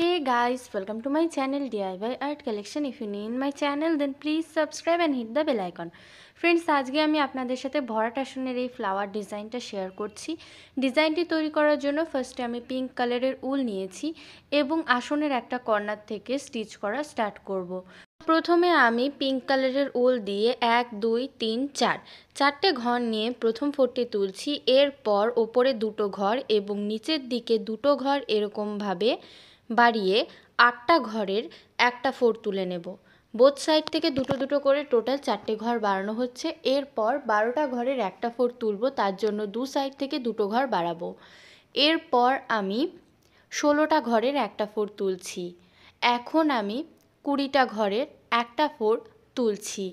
Hey guys welcome to my channel DIY art collection if you new in my channel then please subscribe and hit the bell icon friends আজকে আমি আপনাদের সাথে ভরাট আসনের এই flower ডিজাইনটা শেয়ার করছি ডিজাইনটি তৈরি করার জন্য ফার্স্টে আমি পিঙ্ক কালারের উল নিয়েছি এবং আসনের একটা কর্নার থেকে স্টিচ করা স্টার্ট করব। প্রথমে আমি পিঙ্ক কালারের উল দিয়ে এক দুই তিন চার চারটে ঘর নিয়ে প্রথম ফোরটি তুলছি এরপর ওপরে দুটো ঘর এবং নিচের দিকে দুটো ঘর এরকমভাবে বাড়িয়ে আটটা ঘরের একটা ফোর তুলে নেব বোথ সাইড থেকে দুটো দুটো করে টোটাল চারটে ঘর বাড়ানো হচ্ছে এরপর বারোটা ঘরের একটা ফোর তুলব তার জন্য দু সাইড থেকে দুটো ঘর বাড়াবো এরপর আমি ষোলোটা ঘরের একটা ফোর তুলছি এখন আমি কুড়িটা ঘরের একটা ফোর তুলছি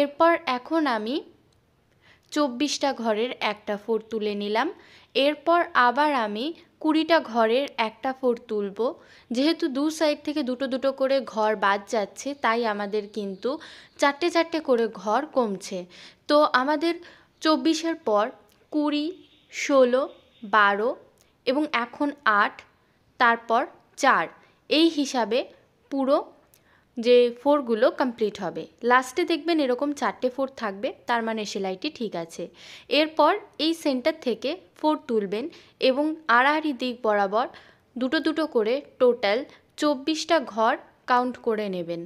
এরপর এখন আমি চব্বিশটা ঘরের একটা ফোর তুলে নিলাম এরপর আবার আমি কুড়িটা ঘরের একটা ফোর তুলব যেহেতু দু সাইড থেকে দুটো দুটো করে ঘর বাদ যাচ্ছে তাই আমাদের কিন্তু চারটে চারটে করে ঘর কমছে তো আমাদের চব্বিশের পর কুড়ি ষোলো বারো এবং এখন আট তারপর চার এই হিসাবে পুরো যে ফোরগুলো কমপ্লিট হবে লাস্টে দেখবেন এরকম চারটে ফোর থাকবে তার মানে সেলাইটি ঠিক আছে এরপর এই সেন্টার থেকে ফোর তুলবেন এবং আড়াআড়ি দিক বরাবর দুটো দুটো করে টোটাল চব্বিশটা ঘর কাউন্ট করে নেবেন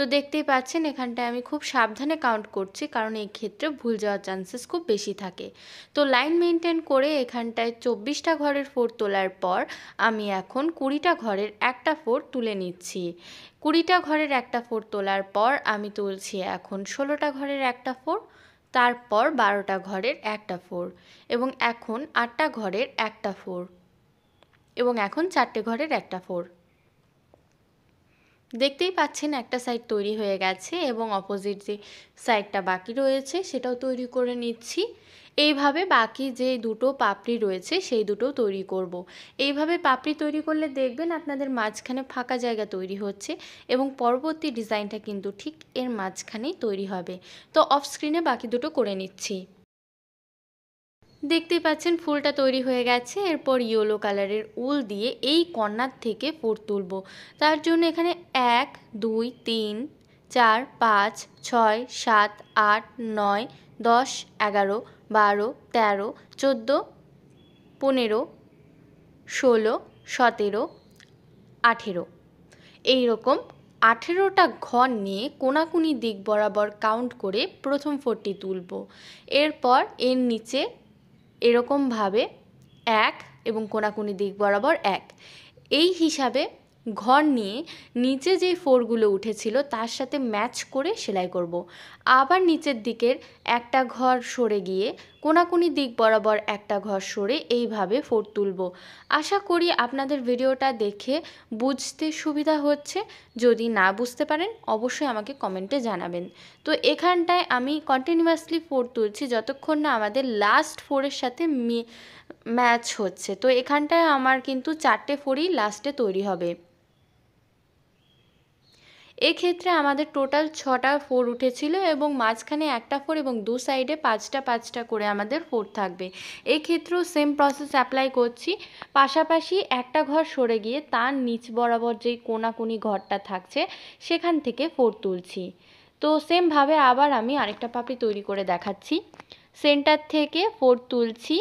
তো দেখতেই পাচ্ছেন এখানটায় আমি খুব সাবধানে কাউন্ট করছি কারণ এই ক্ষেত্রে ভুল যাওয়ার চান্সেস খুব বেশি থাকে তো লাইন মেনটেন করে এখানটায় চব্বিশটা ঘরের ফোর তোলার পর আমি এখন কুড়িটা ঘরের একটা ফোর তুলে নিচ্ছি কুড়িটা ঘরের একটা ফোর তোলার পর আমি তুলছি এখন ষোলোটা ঘরের একটা ফোর তারপর বারোটা ঘরের একটা ফোর এবং এখন আটটা ঘরের একটা ফোর এবং এখন চারটে ঘরের একটা ফোর দেখতেই পাচ্ছেন একটা সাইড তৈরি হয়ে গেছে এবং অপোজিট যে সাইডটা বাকি রয়েছে সেটাও তৈরি করে নিচ্ছি এইভাবে বাকি যে দুটো পাপড়ি রয়েছে সেই দুটো তৈরি করব। এইভাবে পাপড়ি তৈরি করলে দেখবেন আপনাদের মাঝখানে ফাঁকা জায়গা তৈরি হচ্ছে এবং পরবর্তী ডিজাইনটা কিন্তু ঠিক এর মাঝখানেই তৈরি হবে তো অফ স্ক্রিনে বাকি দুটো করে নিচ্ছি দেখতেই পাচ্ছেন ফুলটা তৈরি হয়ে গেছে এরপর ইয়েলো কালারের উল দিয়ে এই কন্যার থেকে ফুট তুলব তার জন্য এখানে এক দুই তিন চার পাঁচ ছয় সাত আট নয় দশ এগারো বারো তেরো চোদ্দো পনেরো ষোলো সতেরো আঠেরো এই রকম আঠেরোটা ঘর নিয়ে কোনাকুনি দিক বরাবর কাউন্ট করে প্রথম ফোরটি তুলব এরপর এর নিচে এরকমভাবে এক এবং কোনাকুনি দিক বরাবর এক এই হিসাবে ঘর নিয়ে নিচে যেই ফোরগুলো উঠেছিল তার সাথে ম্যাচ করে সেলাই করব। আবার নিচের দিকের একটা ঘর সরে গিয়ে কোনাকুনি দিক বরাবর একটা ঘর সরে এইভাবে ফোর তুলব আশা করি আপনাদের ভিডিওটা দেখে বুঝতে সুবিধা হচ্ছে যদি না বুঝতে পারেন অবশ্যই আমাকে কমেন্টে জানাবেন তো এখানটায় আমি কন্টিনিউয়াসলি ফোর তুলছি যতক্ষণ না আমাদের লাস্ট ফোরের সাথে ম্যাচ হচ্ছে তো এখানটায় আমার কিন্তু চারটে ফোরই লাস্টে তৈরি হবে এক্ষেত্রে আমাদের টোটাল ছটা ফোর উঠেছিল এবং মাঝখানে একটা ফোর এবং দু সাইডে পাঁচটা পাঁচটা করে আমাদের ফোর থাকবে এক্ষেত্রেও সেম প্রসেস অ্যাপ্লাই করছি পাশাপাশি একটা ঘর সরে গিয়ে তার নিচ বরাবর যেই কোনাকুনি ঘরটা থাকছে সেখান থেকে ফোর তুলছি তো সেমভাবে আবার আমি আরেকটা পাপড়ি তৈরি করে দেখাচ্ছি সেন্টার থেকে ফোর তুলছি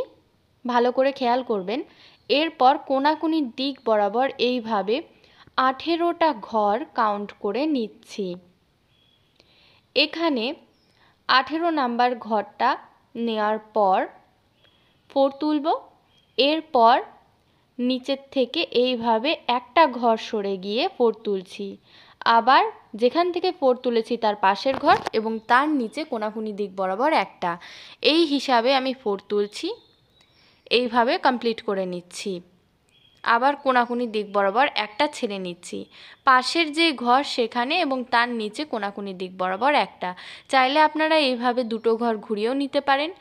ভালো করে খেয়াল করবেন এরপর কোনাকুনির দিক বরাবর এইভাবে আঠেরোটা ঘর কাউন্ট করে নিচ্ছি এখানে আঠেরো নাম্বার ঘরটা নেওয়ার পর ফোর তুলব এরপর নিচের থেকে এইভাবে একটা ঘর সরে গিয়ে ফোর তুলছি আবার যেখান থেকে ফোর তুলেছি তার পাশের ঘর এবং তার নিচে কোনাকুনি দিক বরাবর একটা এই হিসাবে আমি ফোর তুলছি এইভাবে কমপ্লিট করে নিচ্ছি আবার কোনাকুনি দিক বরাবর একটা ছেড়ে নিচ্ছি পাশের যে ঘর সেখানে এবং তার নিচে কোনাকুনি দিক বরাবর একটা চাইলে আপনারা এইভাবে দুটো ঘর ঘুরিয়েও নিতে পারেন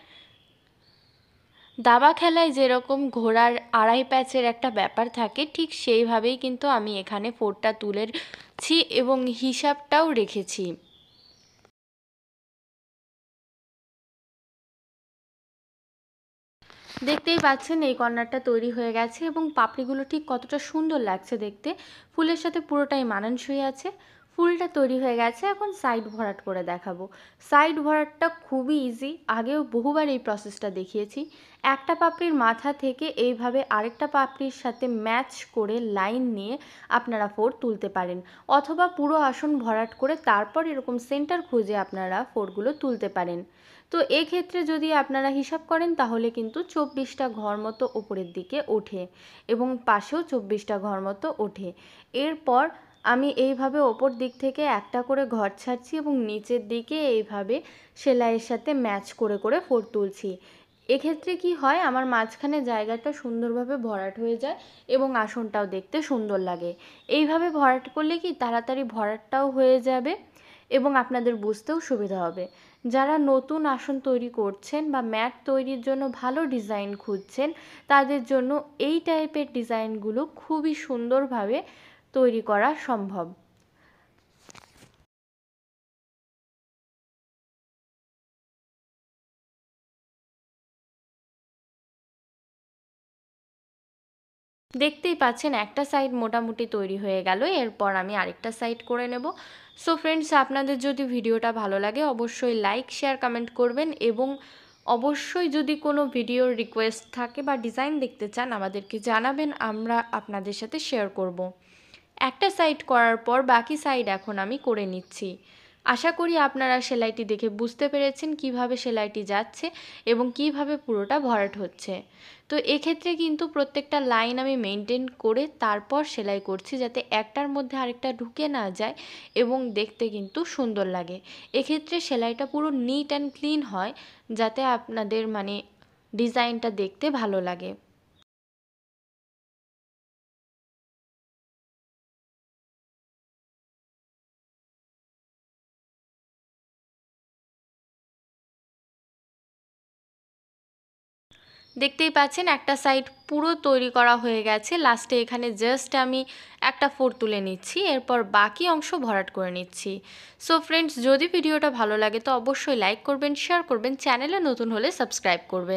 দাবা খেলায় যেরকম ঘোড়ার আড়াই প্যাচের একটা ব্যাপার থাকে ঠিক সেইভাবেই কিন্তু আমি এখানে ফোরটা তুলেছি এবং হিসাবটাও রেখেছি দেখতেই পাচ্ছেন এই কর্নারটা তৈরি হয়ে গেছে এবং পাপড়িগুলো ঠিক কতটা সুন্দর লাগছে দেখতে ফুলের সাথে পুরোটাই মানানসই আছে ফুলটা তৈরি হয়ে গেছে এখন সাইড ভরাট করে দেখাবো সাইড ভরাটটা খুবই ইজি আগেও বহুবার এই প্রসেসটা দেখিয়েছি একটা পাপড়ির মাথা থেকে এইভাবে আরেকটা পাপড়ির সাথে ম্যাচ করে লাইন নিয়ে আপনারা ফোর তুলতে পারেন অথবা পুরো আসন ভরাট করে তারপর এরকম সেন্টার খুঁজে আপনারা ফোরগুলো তুলতে পারেন তো এক্ষেত্রে যদি আপনারা হিসাব করেন তাহলে কিন্তু চব্বিশটা ঘর মতো ওপরের দিকে ওঠে এবং পাশেও চব্বিশটা ঘর মতো ওঠে এরপর আমি এইভাবে ওপর দিক থেকে একটা করে ঘর ছাড়ছি এবং নিচের দিকে এইভাবে সেলাইয়ের সাথে ম্যাচ করে করে ফোর তুলছি এক্ষেত্রে কি হয় আমার মাঝখানে জায়গাটা সুন্দরভাবে ভরাট হয়ে যায় এবং আসনটাও দেখতে সুন্দর লাগে এইভাবে ভরাট করলে কি তাড়াতাড়ি ভরাটটাও হয়ে যাবে এবং আপনাদের বুঝতেও সুবিধা হবে যারা নতুন আসন তৈরি করছেন বা ম্যাট তৈরির জন্য ভালো ডিজাইন খুঁজছেন তাদের জন্য এই টাইপের ডিজাইনগুলো খুবই সুন্দরভাবে তৈরি করা সম্ভব দেখতেই পাচ্ছেন একটা সাইড মোটামুটি তৈরি হয়ে গেল এরপর আমি আরেকটা সাইড করে নেব সো ফ্রেন্ডস আপনাদের যদি ভিডিওটা ভালো লাগে অবশ্যই লাইক শেয়ার কমেন্ট করবেন এবং অবশ্যই যদি কোনো ভিডিওর রিকোয়েস্ট থাকে বা ডিজাইন দেখতে চান আমাদেরকে জানাবেন আমরা আপনাদের সাথে শেয়ার করব। একটা সাইড করার পর বাকি সাইড এখন আমি করে নিচ্ছি আশা করি আপনারা সেলাইটি দেখে বুঝতে পেরেছেন কিভাবে সেলাইটি যাচ্ছে এবং কিভাবে পুরোটা ভরাট হচ্ছে তো এক্ষেত্রে কিন্তু প্রত্যেকটা লাইন আমি মেনটেন করে তারপর সেলাই করছি যাতে একটার মধ্যে আরেকটা ঢুকে না যায় এবং দেখতে কিন্তু সুন্দর লাগে এক্ষেত্রে সেলাইটা পুরো নিট অ্যান্ড ক্লিন হয় যাতে আপনাদের মানে ডিজাইনটা দেখতে ভালো লাগে দেখতেই পাচ্ছেন একটা সাইড পুরো তৈরি করা হয়ে গেছে লাস্টে এখানে জাস্ট আমি একটা ফোর তুলে নিচ্ছি এরপর বাকি অংশ ভরাট করে নিচ্ছি সো ফ্রেন্ডস যদি ভিডিওটা ভালো লাগে তো অবশ্যই লাইক করবেন শেয়ার করবেন চ্যানেলে নতুন হলে সাবস্ক্রাইব করবেন